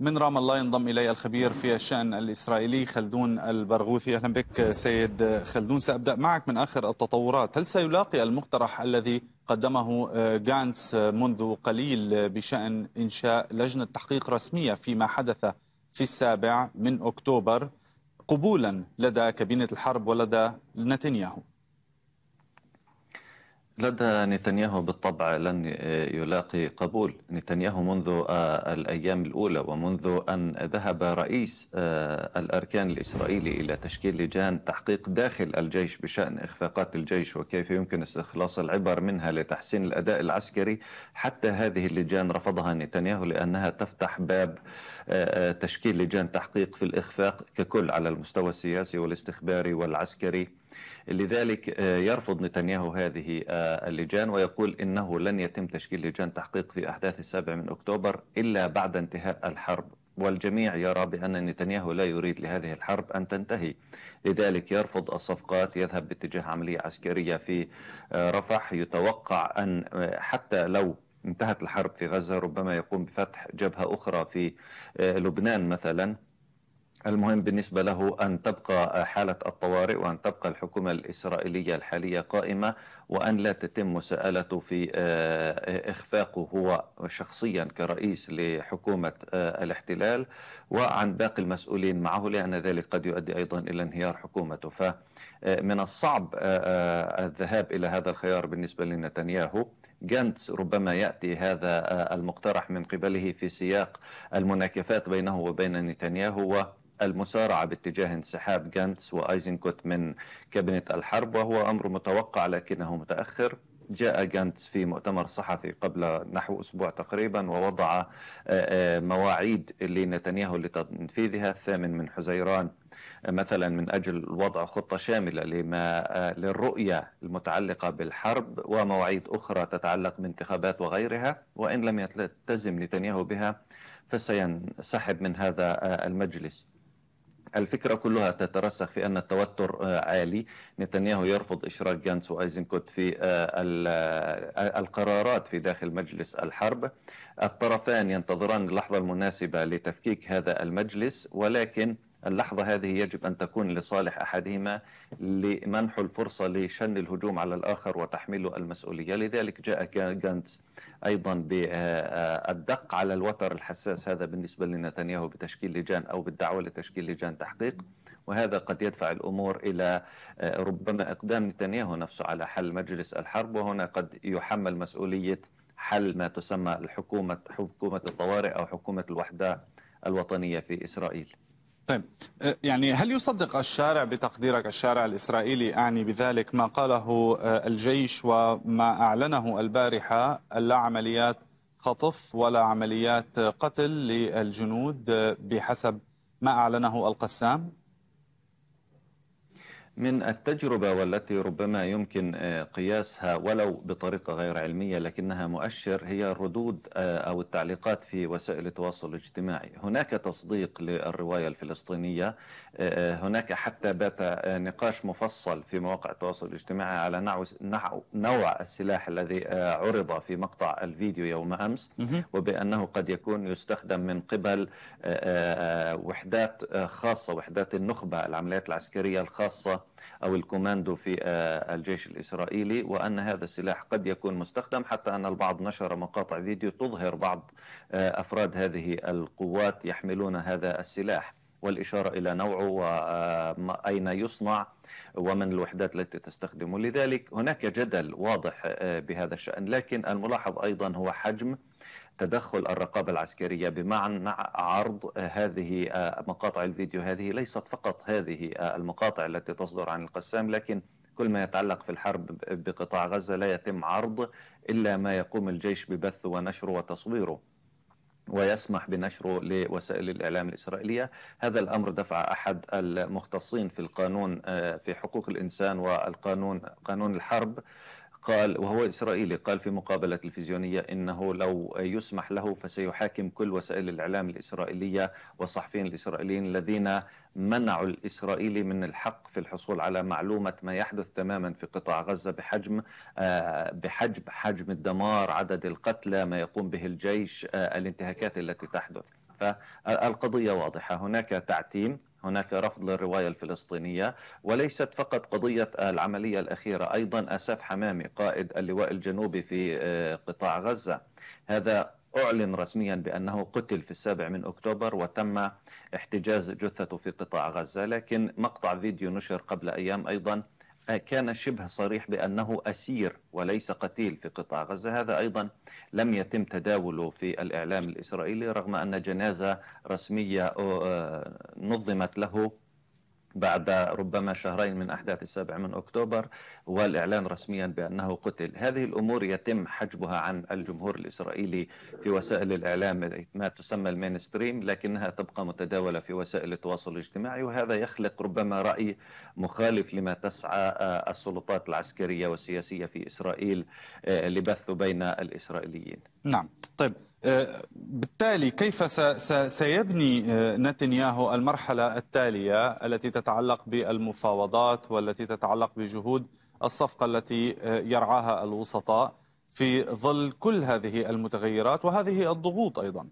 من رام الله ينضم إلي الخبير في الشأن الإسرائيلي خلدون البرغوثي أهلا بك سيد خلدون سأبدأ معك من آخر التطورات هل سيلاقي المقترح الذي قدمه جانتس منذ قليل بشأن إنشاء لجنة تحقيق رسمية فيما حدث في السابع من أكتوبر قبولا لدى كابينة الحرب ولدى نتنياهو لدى نتنياهو بالطبع لن يلاقي قبول نتنياهو منذ آه، الأيام الأولى ومنذ أن ذهب رئيس آه، الأركان الإسرائيلي إلى تشكيل لجان تحقيق داخل الجيش بشأن إخفاقات الجيش وكيف يمكن استخلاص العبر منها لتحسين الأداء العسكري حتى هذه اللجان رفضها نتنياهو لأنها تفتح باب تشكيل لجان تحقيق في الإخفاق ككل على المستوى السياسي والاستخباري والعسكري لذلك آه، يرفض نتنياهو هذه آه، اللجان ويقول انه لن يتم تشكيل لجان تحقيق في احداث السابع من اكتوبر الا بعد انتهاء الحرب والجميع يرى بان نتنياهو لا يريد لهذه الحرب ان تنتهي لذلك يرفض الصفقات يذهب باتجاه عمليه عسكريه في آه، رفح يتوقع ان حتى لو انتهت الحرب في غزة ربما يقوم بفتح جبهة أخرى في آه، لبنان مثلا المهم بالنسبة له أن تبقى حالة الطوارئ وأن تبقى الحكومة الإسرائيلية الحالية قائمة وأن لا تتم مساءلته في آه، آه، إخفاقه هو شخصيا كرئيس لحكومة الاحتلال وعن باقي المسؤولين معه لأن ذلك قد يؤدي أيضا إلى انهيار حكومته فمن الصعب الذهاب إلى هذا الخيار بالنسبة لنتنياهو جانتس ربما ياتي هذا المقترح من قبله في سياق المناكفات بينه وبين نتنياهو المسارعة باتجاه انسحاب جانتس وآيزنكوت من كابينة الحرب وهو أمر متوقع لكنه متأخر جاء جانتس في مؤتمر صحفي قبل نحو أسبوع تقريبا ووضع آه، آه، مواعيد لنتنياهو لتنفيذها الثامن من حزيران مثلا من أجل وضع خطة شاملة لما آه، للرؤية المتعلقة بالحرب ومواعيد أخرى تتعلق بانتخابات وغيرها وإن لم يلتزم نتنياهو بها فسينسحب من هذا المجلس الفكرة كلها تترسخ في أن التوتر آه، عالي نتنياهو يرفض إشراك جانس وأيزنكوت في آه، آه، القرارات في داخل مجلس الحرب الطرفان ينتظران اللحظة المناسبة لتفكيك هذا المجلس ولكن اللحظة هذه يجب أن تكون لصالح أحدهما لمنح الفرصة لشن الهجوم على الآخر وتحميل المسؤولية لذلك جاء جانتس أيضا بالدق على الوتر الحساس هذا بالنسبة لنتنياهو بتشكيل لجان أو بالدعوة لتشكيل لجان تحقيق وهذا قد يدفع الامور الى آه، ربما اقدام نتنياهو نفسه على حل مجلس الحرب وهنا قد يحمل مسؤوليه حل ما تسمى الحكومه حكومه الطوارئ او حكومه الوحده الوطنيه في اسرائيل. طيب أه، يعني هل يصدق الشارع بتقديرك الشارع الإسرائيلي أعني بذلك ما قاله أه، الجيش وما أعلنه البارحة لا عمليات خطف ولا عمليات قتل للجنود أه، بحسب ما أعلنه القسام؟ من التجربة والتي ربما يمكن آه، قياسها ولو بطريقة غير علمية لكنها مؤشر هي الردود آه، أو التعليقات في وسائل التواصل الاجتماعي هناك تصديق للرواية الفلسطينية آه، هناك حتى بات نقاش مفصل في مواقع التواصل الاجتماعي على نحو نوع السلاح الذي عرض في مقطع الفيديو يوم أمس وبأنه قد يكون يستخدم من قبل وحدات خاصة وحدات النخبة العمليات العسكرية الخاصة أو الكوماندو في آه، الجيش الإسرائيلي وأن هذا السلاح قد يكون مستخدم حتى أن البعض نشر مقاطع فيديو تظهر بعض آه، أفراد هذه القوات يحملون هذا السلاح والإشارة إلى نوعه وأين آه، يصنع ومن الوحدات التي تستخدمه لذلك هناك جدل واضح بهذا الشأن لكن الملاحظ أيضا هو حجم تدخل الرقابة العسكرية بمعنى عرض هذه آه، مقاطع الفيديو هذه ليست فقط هذه آه، المقاطع التي تصدر عن القسام لكن كل ما يتعلق في الحرب بقطاع غزة لا يتم عرض إلا ما يقوم الجيش ببثه ونشره وتصويره ويسمح بنشره لوسائل الإعلام الإسرائيلية هذا الأمر دفع أحد المختصين في القانون آه، في حقوق الإنسان والقانون قانون الحرب قال وهو إسرائيلي قال في مقابلة تلفزيونية إنه لو يسمح له فسيحاكم كل وسائل الإعلام الإسرائيلية والصحفيين الإسرائيليين الذين منعوا الإسرائيلي من الحق في الحصول على معلومة ما يحدث تماما في قطاع غزة بحجم آه، بحجم حجم الدمار عدد القتلى ما يقوم به الجيش آه، الانتهاكات التي تحدث فالقضية واضحة هناك تعتيم هناك رفض للرواية الفلسطينية وليست فقط قضية العملية الأخيرة أيضا أساف حمامي قائد اللواء الجنوبي في آه، قطاع غزة هذا أعلن رسميا بأنه قتل في السابع من أكتوبر وتم احتجاز جثته في قطاع غزة لكن مقطع فيديو نشر قبل أيام أيضا كان شبه صريح بأنه أسير وليس قتيل في قطاع غزة هذا أيضا لم يتم تداوله في الإعلام الإسرائيلي رغم أن جنازة رسمية آه، نظمت له بعد ربما شهرين من أحداث السابع من أكتوبر والإعلان رسميا بأنه قتل هذه الأمور يتم حجبها عن الجمهور الإسرائيلي في وسائل الإعلام ما تسمى المينستريم لكنها تبقى متداولة في وسائل التواصل الاجتماعي وهذا يخلق ربما رأي مخالف لما تسعى آه، السلطات العسكرية والسياسية في إسرائيل آه، لبثه بين الإسرائيليين نعم طيب آه، بالتالي كيف سيبني آه، نتنياهو المرحلة التالية التي تتعلق بالمفاوضات والتي تتعلق بجهود الصفقة التي آه، يرعاها الوسطاء في ظل كل هذه المتغيرات وهذه الضغوط أيضا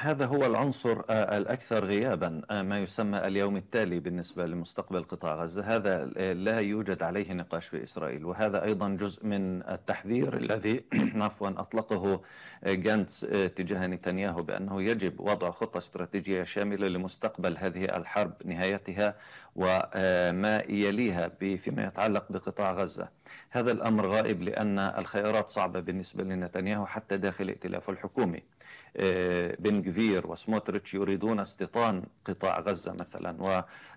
هذا هو العنصر آه، الأكثر غيابا آه، ما يسمى اليوم التالي بالنسبة لمستقبل قطاع غزة هذا آه، لا يوجد عليه نقاش في إسرائيل وهذا أيضا جزء من التحذير الذي عفوا أطلقه جانتس تجاه نتنياهو بأنه يجب وضع خطة استراتيجية شاملة لمستقبل هذه الحرب نهايتها وما يليها فيما يتعلق بقطاع غزة هذا الأمر غائب لأن الخيارات صعبة بالنسبة لنتنياهو حتى داخل ائتلافه الحكومي بن جفير وسموتريتش يريدون استيطان قطاع غزة مثلا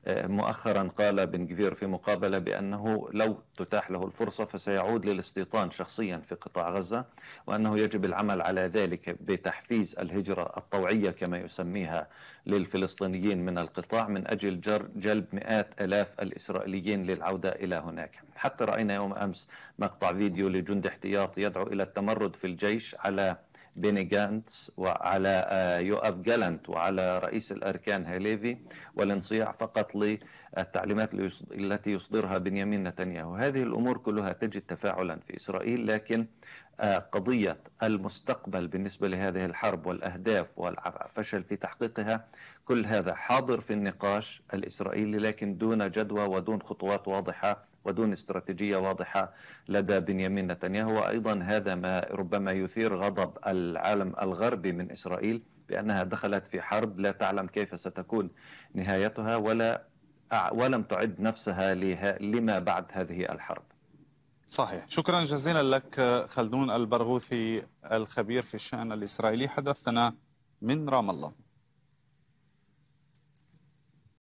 ومؤخرا قال بن جفير في مقابلة بأنه لو تتاح له الفرصة فسيعود للاستيطان شخصيا في قطاع غزة وأنه يجب العمل على ذلك بتحفيز الهجرة الطوعية كما يسميها للفلسطينيين من القطاع من أجل جلب مئات ألاف الإسرائيليين للعودة إلى هناك حتى رأينا يوم أمس مقطع فيديو لجند احتياط يدعو إلى التمرد في الجيش على بيني جانتس وعلى آه، يوآف جالنت وعلى رئيس الأركان هاليفي والانصياع فقط للتعليمات التي يصدرها بنيامين نتنياهو هذه الأمور كلها تجد تفاعلا في إسرائيل لكن آه، قضية المستقبل بالنسبة لهذه الحرب والأهداف والفشل في تحقيقها كل هذا حاضر في النقاش الإسرائيلي لكن دون جدوى ودون خطوات واضحة ودون استراتيجية واضحة لدى بنيامين نتنياهو وأيضا هذا ما ربما يثير غضب العالم الغربي من إسرائيل بأنها دخلت في حرب لا تعلم كيف ستكون نهايتها ولا ولم تعد نفسها لما بعد هذه الحرب صحيح شكرا جزيلا لك خلدون البرغوثي الخبير في الشأن الإسرائيلي حدثنا من رام الله